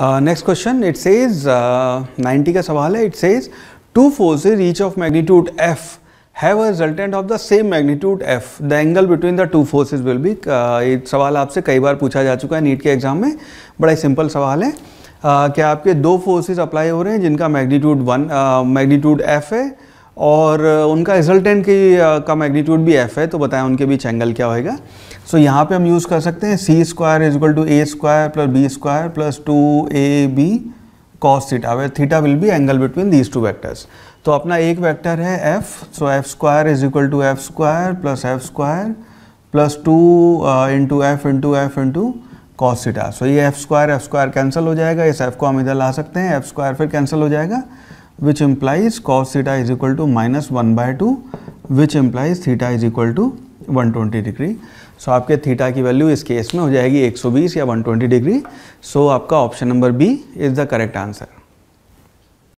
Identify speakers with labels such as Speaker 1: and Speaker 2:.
Speaker 1: next question it says 90 का सवाल है it says two forces each of magnitude F have a resultant of the same magnitude F the angle between the two forces will be सवाल आपसे कई बार पूछा जा चुका है नीट के एग्जाम में बड़ा ही सिंपल सवाल है uh, क्या आपके दो फोर्सेज अप्लाई हो रहे हैं जिनका मैग्नीट्यूड वन मैग्नीट्यूड एफ है और उनका रिजल्टेंट की का मैग्नीट्यूड भी एफ है तो बताएं उनके बीच एंगल क्या होएगा सो so, यहाँ पे हम यूज़ कर सकते हैं C square is equal to A square plus B square plus two A B cos theta where theta will be angle between these two vectors तो अपना एक वैक्टर है F so F square is equal to F square plus F square plus two into F into F into cos theta so ये F square F square cancel हो जाएगा इस F को हम इधर ला सकते हैं एफ स्क्वायर फिर कैंसिल हो जाएगा which implies cos theta is equal to minus 1 by 2 which implies theta is equal to 120 degree so so, आपके थीटा की वैल्यू इस केस में हो जाएगी 120 या 120 डिग्री सो so, आपका option number B is the correct answer